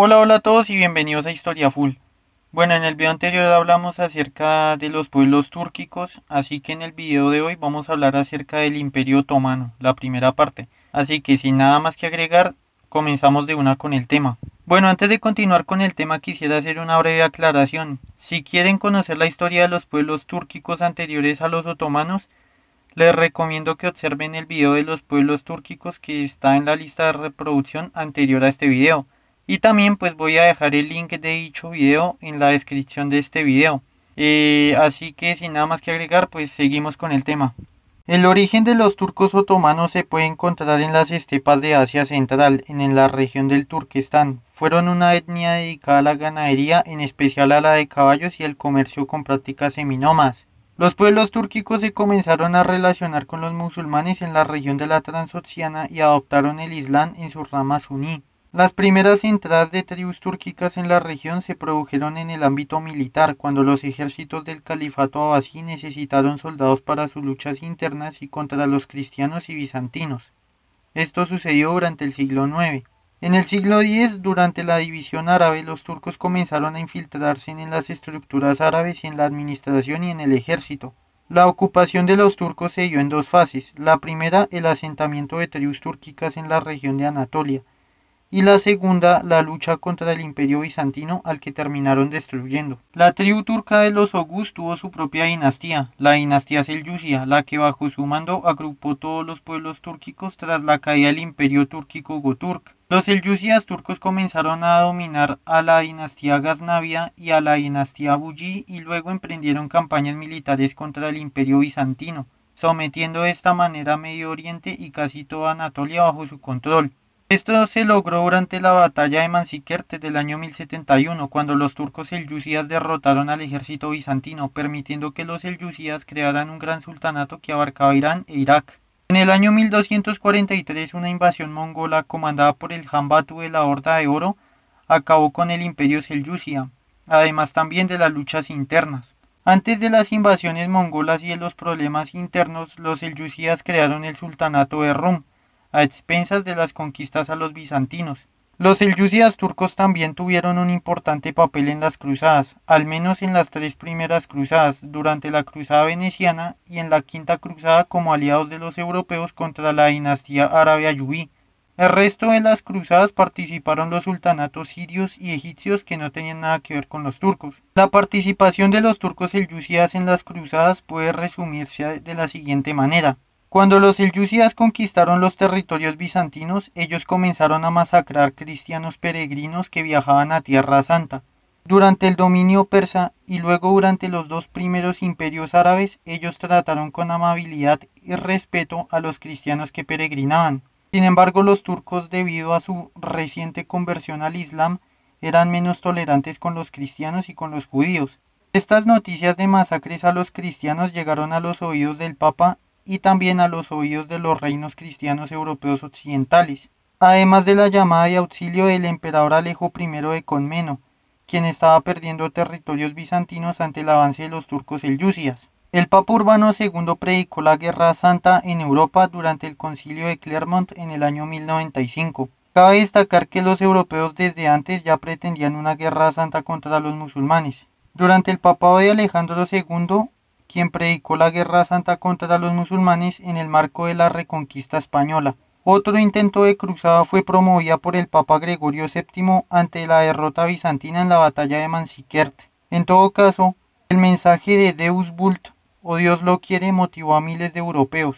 Hola, hola a todos y bienvenidos a Historia Full. Bueno, en el video anterior hablamos acerca de los pueblos túrquicos, así que en el video de hoy vamos a hablar acerca del Imperio Otomano, la primera parte. Así que sin nada más que agregar, comenzamos de una con el tema. Bueno, antes de continuar con el tema quisiera hacer una breve aclaración. Si quieren conocer la historia de los pueblos túrquicos anteriores a los otomanos, les recomiendo que observen el video de los pueblos túrquicos que está en la lista de reproducción anterior a este video. Y también pues voy a dejar el link de dicho video en la descripción de este video. Eh, así que sin nada más que agregar pues seguimos con el tema. El origen de los turcos otomanos se puede encontrar en las estepas de Asia Central, en la región del Turquestán. Fueron una etnia dedicada a la ganadería, en especial a la de caballos y el comercio con prácticas seminomas. Los pueblos turquicos se comenzaron a relacionar con los musulmanes en la región de la Transoxiana y adoptaron el Islam en su rama suní. Las primeras entradas de tribus túrquicas en la región se produjeron en el ámbito militar, cuando los ejércitos del califato abasí necesitaron soldados para sus luchas internas y contra los cristianos y bizantinos. Esto sucedió durante el siglo IX. En el siglo X, durante la división árabe, los turcos comenzaron a infiltrarse en las estructuras árabes y en la administración y en el ejército. La ocupación de los turcos se dio en dos fases. La primera, el asentamiento de tribus túrquicas en la región de Anatolia, y la segunda la lucha contra el imperio bizantino al que terminaron destruyendo. La tribu turca de los Oghuz tuvo su propia dinastía, la dinastía selyúcida, la que bajo su mando agrupó todos los pueblos túrquicos tras la caída del imperio túrquico Goturk. Los selyúcidas turcos comenzaron a dominar a la dinastía Gaznavia y a la dinastía Buyi y luego emprendieron campañas militares contra el imperio bizantino, sometiendo de esta manera Medio Oriente y casi toda Anatolia bajo su control. Esto se logró durante la batalla de Manzikerte del año 1071, cuando los turcos selyúcidas derrotaron al ejército bizantino, permitiendo que los selyúcidas crearan un gran sultanato que abarcaba Irán e Irak. En el año 1243, una invasión mongola comandada por el Han de la Horda de Oro acabó con el imperio selyúcida, además también de las luchas internas. Antes de las invasiones mongolas y de los problemas internos, los selyúcidas crearon el sultanato de Rum, a expensas de las conquistas a los bizantinos. Los selyúcidas turcos también tuvieron un importante papel en las cruzadas, al menos en las tres primeras cruzadas, durante la cruzada veneciana y en la quinta cruzada como aliados de los europeos contra la dinastía árabe ayubí. El resto de las cruzadas participaron los sultanatos sirios y egipcios que no tenían nada que ver con los turcos. La participación de los turcos selyúcidas en las cruzadas puede resumirse de la siguiente manera. Cuando los selyúcidas conquistaron los territorios bizantinos, ellos comenzaron a masacrar cristianos peregrinos que viajaban a Tierra Santa. Durante el dominio persa y luego durante los dos primeros imperios árabes, ellos trataron con amabilidad y respeto a los cristianos que peregrinaban. Sin embargo, los turcos, debido a su reciente conversión al Islam, eran menos tolerantes con los cristianos y con los judíos. Estas noticias de masacres a los cristianos llegaron a los oídos del Papa y también a los oídos de los reinos cristianos europeos occidentales, además de la llamada y auxilio del emperador Alejo I de Conmeno, quien estaba perdiendo territorios bizantinos ante el avance de los turcos selyúcidas. El Papa Urbano II predicó la Guerra Santa en Europa durante el Concilio de Clermont en el año 1095. Cabe destacar que los europeos desde antes ya pretendían una Guerra Santa contra los musulmanes. Durante el papado de Alejandro II, quien predicó la guerra santa contra los musulmanes en el marco de la reconquista española. Otro intento de cruzada fue promovida por el Papa Gregorio VII ante la derrota bizantina en la batalla de Manziquert. En todo caso, el mensaje de Deus Bult o oh Dios lo quiere motivó a miles de europeos.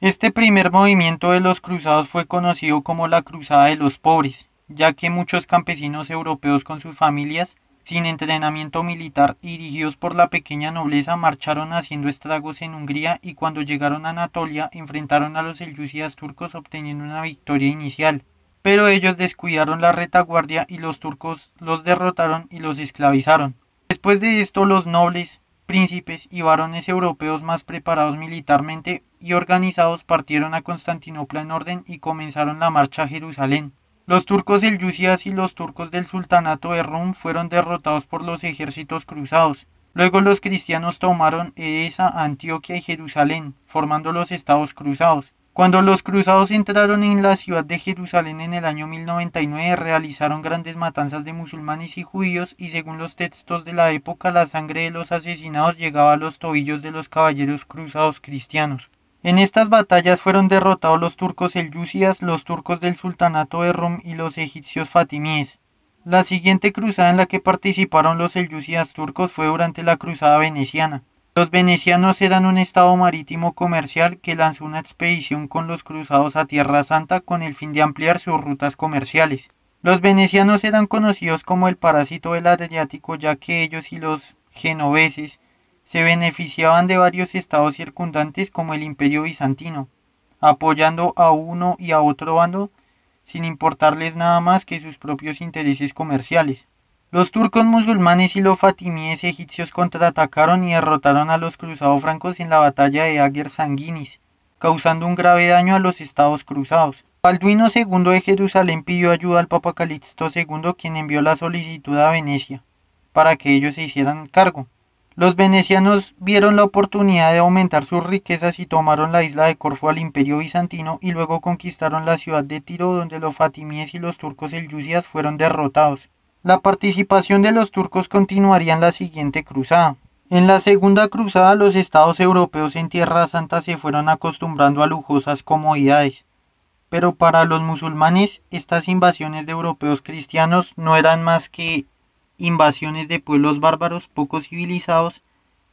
Este primer movimiento de los cruzados fue conocido como la Cruzada de los Pobres, ya que muchos campesinos europeos con sus familias sin entrenamiento militar dirigidos por la pequeña nobleza marcharon haciendo estragos en Hungría y cuando llegaron a Anatolia enfrentaron a los selyúcidas turcos obteniendo una victoria inicial. Pero ellos descuidaron la retaguardia y los turcos los derrotaron y los esclavizaron. Después de esto los nobles, príncipes y varones europeos más preparados militarmente y organizados partieron a Constantinopla en orden y comenzaron la marcha a Jerusalén. Los turcos Yusias y los turcos del sultanato de Rum fueron derrotados por los ejércitos cruzados. Luego los cristianos tomaron Edesa, Antioquia y Jerusalén, formando los estados cruzados. Cuando los cruzados entraron en la ciudad de Jerusalén en el año 1099 realizaron grandes matanzas de musulmanes y judíos y según los textos de la época la sangre de los asesinados llegaba a los tobillos de los caballeros cruzados cristianos. En estas batallas fueron derrotados los turcos ellucias, los turcos del sultanato de Rum y los egipcios fatimíes. La siguiente cruzada en la que participaron los ellucias turcos fue durante la cruzada veneciana. Los venecianos eran un estado marítimo comercial que lanzó una expedición con los cruzados a Tierra Santa con el fin de ampliar sus rutas comerciales. Los venecianos eran conocidos como el parásito del Adriático ya que ellos y los genoveses se beneficiaban de varios estados circundantes como el imperio bizantino, apoyando a uno y a otro bando sin importarles nada más que sus propios intereses comerciales. Los turcos musulmanes y los fatimíes egipcios contraatacaron y derrotaron a los cruzados francos en la batalla de Aguer Sanguinis, causando un grave daño a los estados cruzados. Balduino II de Jerusalén pidió ayuda al Papa Calixto II, quien envió la solicitud a Venecia, para que ellos se hicieran cargo. Los venecianos vieron la oportunidad de aumentar sus riquezas y tomaron la isla de Corfú al imperio bizantino y luego conquistaron la ciudad de Tiro donde los fatimíes y los turcos ellucias fueron derrotados. La participación de los turcos continuaría en la siguiente cruzada. En la segunda cruzada los estados europeos en Tierra Santa se fueron acostumbrando a lujosas comodidades. Pero para los musulmanes estas invasiones de europeos cristianos no eran más que invasiones de pueblos bárbaros poco civilizados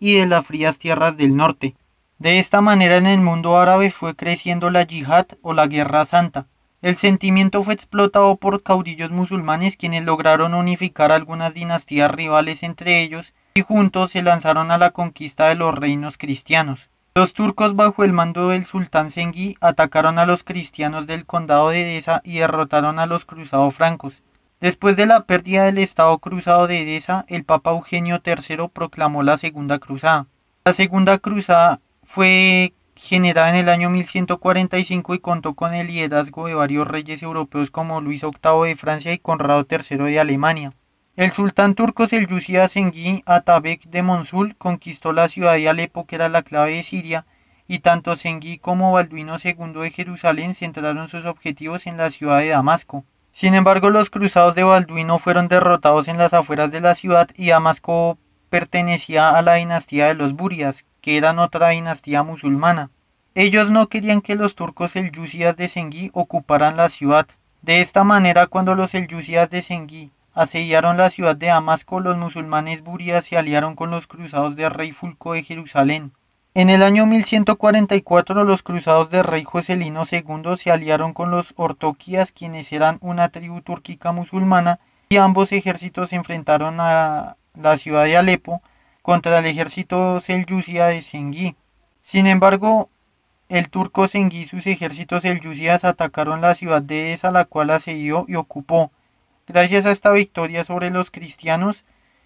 y de las frías tierras del norte. De esta manera en el mundo árabe fue creciendo la yihad o la guerra santa. El sentimiento fue explotado por caudillos musulmanes quienes lograron unificar algunas dinastías rivales entre ellos y juntos se lanzaron a la conquista de los reinos cristianos. Los turcos bajo el mando del sultán Sengi atacaron a los cristianos del condado de Edesa y derrotaron a los cruzados francos. Después de la pérdida del Estado cruzado de Edesa, el Papa Eugenio III proclamó la Segunda Cruzada. La Segunda Cruzada fue generada en el año 1145 y contó con el liderazgo de varios reyes europeos como Luis VIII de Francia y Conrado III de Alemania. El sultán turco Selyucida Sengi Atabek de Monsul conquistó la ciudad de Alepo, que era la clave de Siria, y tanto Sengi como Balduino II de Jerusalén centraron sus objetivos en la ciudad de Damasco. Sin embargo, los cruzados de Balduino fueron derrotados en las afueras de la ciudad y Damasco pertenecía a la dinastía de los Burias, que eran otra dinastía musulmana. Ellos no querían que los turcos selyúcidas de Sengui ocuparan la ciudad. De esta manera, cuando los selyúcidas de Sengui asediaron la ciudad de Damasco, los musulmanes burias se aliaron con los cruzados del rey Fulco de Jerusalén. En el año 1144 los cruzados del rey Joselino II se aliaron con los ortoquías quienes eran una tribu turquica musulmana y ambos ejércitos se enfrentaron a la ciudad de Alepo contra el ejército seljúcida de Sengi. Sin embargo, el turco Sengi y sus ejércitos selyusias atacaron la ciudad de Esa la cual asedió y ocupó. Gracias a esta victoria sobre los cristianos,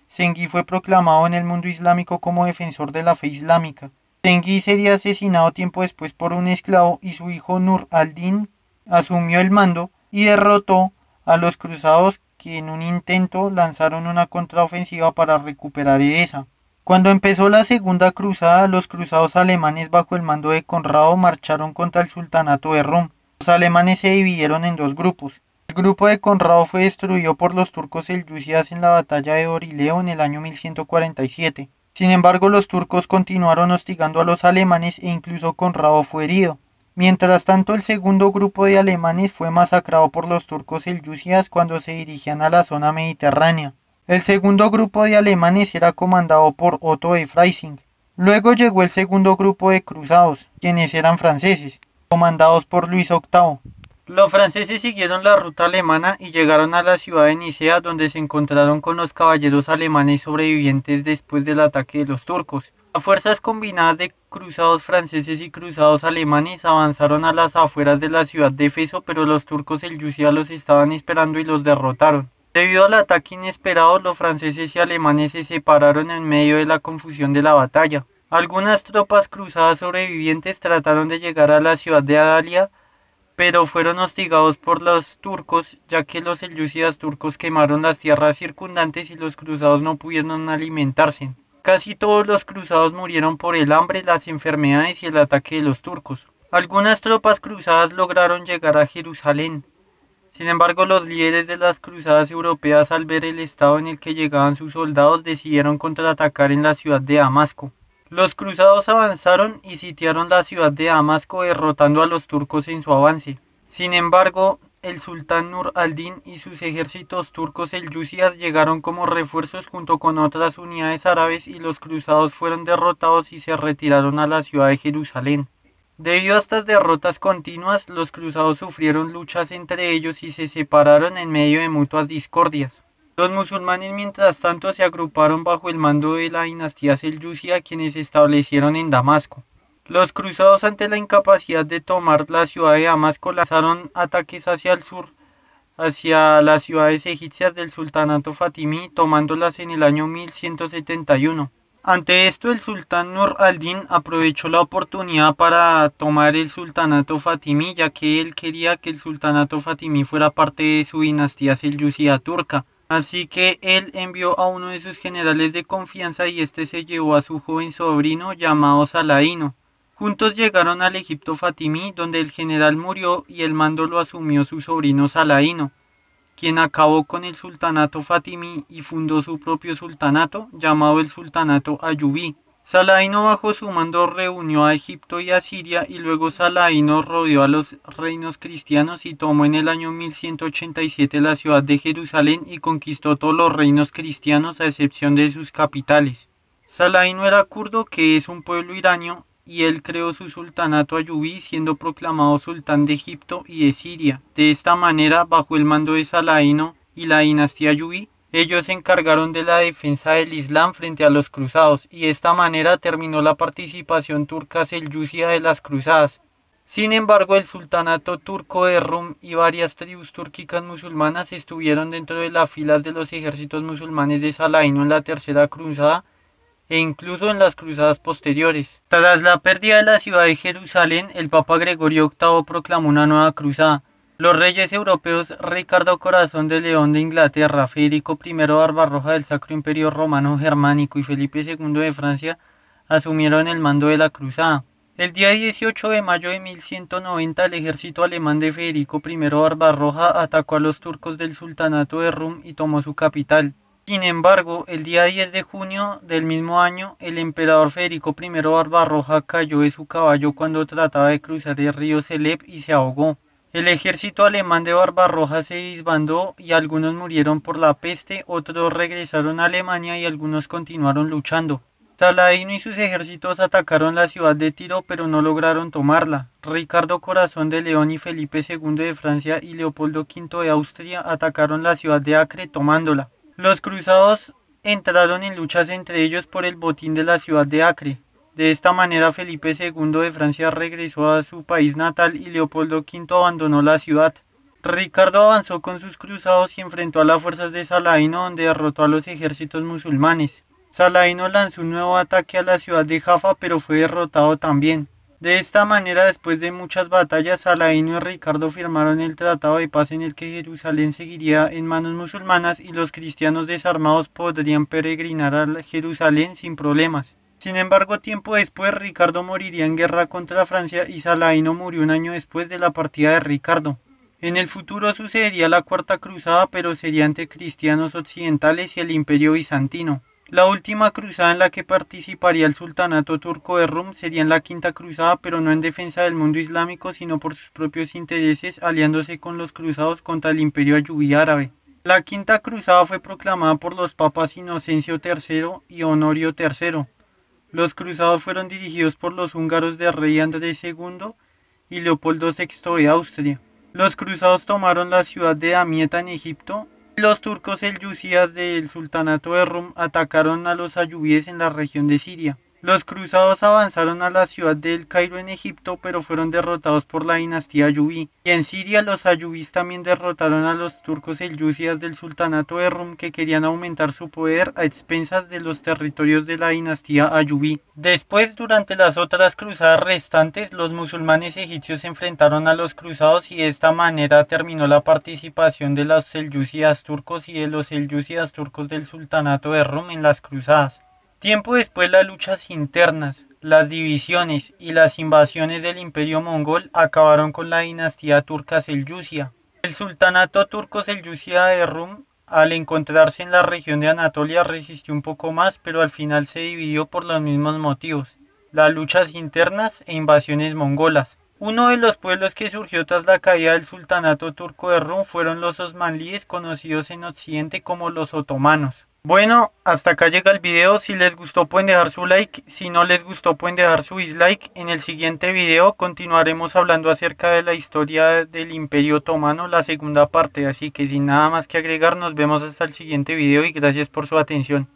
Sengi fue proclamado en el mundo islámico como defensor de la fe islámica. Tengi sería asesinado tiempo después por un esclavo y su hijo Nur al-Din asumió el mando y derrotó a los cruzados que en un intento lanzaron una contraofensiva para recuperar Edesa. Cuando empezó la segunda cruzada, los cruzados alemanes bajo el mando de Conrado marcharon contra el sultanato de Rum. Los alemanes se dividieron en dos grupos. El grupo de Conrado fue destruido por los turcos selyúcidas en la batalla de Orileo en el año 1147. Sin embargo, los turcos continuaron hostigando a los alemanes e incluso Conrado fue herido. Mientras tanto, el segundo grupo de alemanes fue masacrado por los turcos Yusias cuando se dirigían a la zona mediterránea. El segundo grupo de alemanes era comandado por Otto de Freising. Luego llegó el segundo grupo de cruzados, quienes eran franceses, comandados por Luis VIII. Los franceses siguieron la ruta alemana y llegaron a la ciudad de Nicea donde se encontraron con los caballeros alemanes sobrevivientes después del ataque de los turcos. Las fuerzas combinadas de cruzados franceses y cruzados alemanes avanzaron a las afueras de la ciudad de Feso, pero los turcos Yusia los estaban esperando y los derrotaron. Debido al ataque inesperado, los franceses y alemanes se separaron en medio de la confusión de la batalla. Algunas tropas cruzadas sobrevivientes trataron de llegar a la ciudad de Adalia, pero fueron hostigados por los turcos, ya que los selyúcidas turcos quemaron las tierras circundantes y los cruzados no pudieron alimentarse. Casi todos los cruzados murieron por el hambre, las enfermedades y el ataque de los turcos. Algunas tropas cruzadas lograron llegar a Jerusalén. Sin embargo, los líderes de las cruzadas europeas al ver el estado en el que llegaban sus soldados decidieron contraatacar en la ciudad de Damasco. Los cruzados avanzaron y sitiaron la ciudad de Damasco derrotando a los turcos en su avance. Sin embargo, el sultán Nur al-Din y sus ejércitos turcos ellucias llegaron como refuerzos junto con otras unidades árabes y los cruzados fueron derrotados y se retiraron a la ciudad de Jerusalén. Debido a estas derrotas continuas, los cruzados sufrieron luchas entre ellos y se separaron en medio de mutuas discordias. Los musulmanes mientras tanto se agruparon bajo el mando de la dinastía Seljúcida, quienes se establecieron en Damasco. Los cruzados ante la incapacidad de tomar la ciudad de Damasco lanzaron ataques hacia el sur, hacia las ciudades egipcias del sultanato fatimí, tomándolas en el año 1171. Ante esto el sultán Nur al-Din aprovechó la oportunidad para tomar el sultanato fatimí, ya que él quería que el sultanato fatimí fuera parte de su dinastía seljúcida turca. Así que él envió a uno de sus generales de confianza y este se llevó a su joven sobrino llamado Saladino. Juntos llegaron al Egipto Fatimí, donde el general murió y el mando lo asumió su sobrino Saladino, quien acabó con el sultanato Fatimí y fundó su propio sultanato, llamado el sultanato Ayubí. Salaino bajo su mando reunió a Egipto y a Siria y luego Salaino rodeó a los reinos cristianos y tomó en el año 1187 la ciudad de Jerusalén y conquistó todos los reinos cristianos a excepción de sus capitales. Salaino era kurdo que es un pueblo iranio y él creó su sultanato ayubí siendo proclamado sultán de Egipto y de Siria. De esta manera, bajo el mando de Salaino y la dinastía ayubí, ellos se encargaron de la defensa del Islam frente a los cruzados y de esta manera terminó la participación turca seljúcida de las cruzadas. Sin embargo, el sultanato turco de Rum y varias tribus turquicas musulmanas estuvieron dentro de las filas de los ejércitos musulmanes de Saladino en la Tercera Cruzada e incluso en las cruzadas posteriores. Tras la pérdida de la ciudad de Jerusalén, el Papa Gregorio VIII proclamó una nueva cruzada, los reyes europeos Ricardo Corazón de León de Inglaterra, Federico I Barbarroja del Sacro Imperio Romano Germánico y Felipe II de Francia asumieron el mando de la cruzada. El día 18 de mayo de 1190 el ejército alemán de Federico I Barbarroja atacó a los turcos del sultanato de Rum y tomó su capital. Sin embargo, el día 10 de junio del mismo año, el emperador Federico I Barbarroja cayó de su caballo cuando trataba de cruzar el río Celeb y se ahogó. El ejército alemán de Barbarroja se disbandó y algunos murieron por la peste, otros regresaron a Alemania y algunos continuaron luchando. Saladino y sus ejércitos atacaron la ciudad de Tiro pero no lograron tomarla. Ricardo Corazón de León y Felipe II de Francia y Leopoldo V de Austria atacaron la ciudad de Acre tomándola. Los cruzados entraron en luchas entre ellos por el botín de la ciudad de Acre. De esta manera Felipe II de Francia regresó a su país natal y Leopoldo V abandonó la ciudad. Ricardo avanzó con sus cruzados y enfrentó a las fuerzas de Saladino donde derrotó a los ejércitos musulmanes. Saladino lanzó un nuevo ataque a la ciudad de Jaffa pero fue derrotado también. De esta manera, después de muchas batallas, Saladino y Ricardo firmaron el Tratado de Paz en el que Jerusalén seguiría en manos musulmanas y los cristianos desarmados podrían peregrinar a Jerusalén sin problemas. Sin embargo, tiempo después, Ricardo moriría en guerra contra Francia y Saladino murió un año después de la partida de Ricardo. En el futuro sucedería la Cuarta Cruzada, pero sería ante cristianos occidentales y el Imperio Bizantino. La última cruzada en la que participaría el sultanato turco de Rum sería en la Quinta Cruzada, pero no en defensa del mundo islámico, sino por sus propios intereses, aliándose con los cruzados contra el Imperio Ayubí árabe. La Quinta Cruzada fue proclamada por los papas Inocencio III y Honorio III. Los cruzados fueron dirigidos por los húngaros de rey Andrés II y Leopoldo VI de Austria. Los cruzados tomaron la ciudad de Amieta en Egipto. Los turcos Yusías del sultanato de Rum atacaron a los ayubíes en la región de Siria. Los cruzados avanzaron a la ciudad de El Cairo en Egipto, pero fueron derrotados por la dinastía Ayubí. Y en Siria los ayubís también derrotaron a los turcos ellucias del sultanato de Rum que querían aumentar su poder a expensas de los territorios de la dinastía ayubí. Después, durante las otras cruzadas restantes, los musulmanes egipcios se enfrentaron a los cruzados y de esta manera terminó la participación de los selyúcidas turcos y de los elyúcidas turcos del sultanato de Rum en las cruzadas. Tiempo después las luchas internas, las divisiones y las invasiones del imperio mongol acabaron con la dinastía turca selyúcida. El sultanato turco selyúcida de Rum, al encontrarse en la región de Anatolia, resistió un poco más, pero al final se dividió por los mismos motivos, las luchas internas e invasiones mongolas. Uno de los pueblos que surgió tras la caída del sultanato turco de Rum fueron los osmanlíes, conocidos en Occidente como los otomanos. Bueno, hasta acá llega el video, si les gustó pueden dejar su like, si no les gustó pueden dejar su dislike. En el siguiente video continuaremos hablando acerca de la historia del Imperio Otomano, la segunda parte, así que sin nada más que agregar nos vemos hasta el siguiente video y gracias por su atención.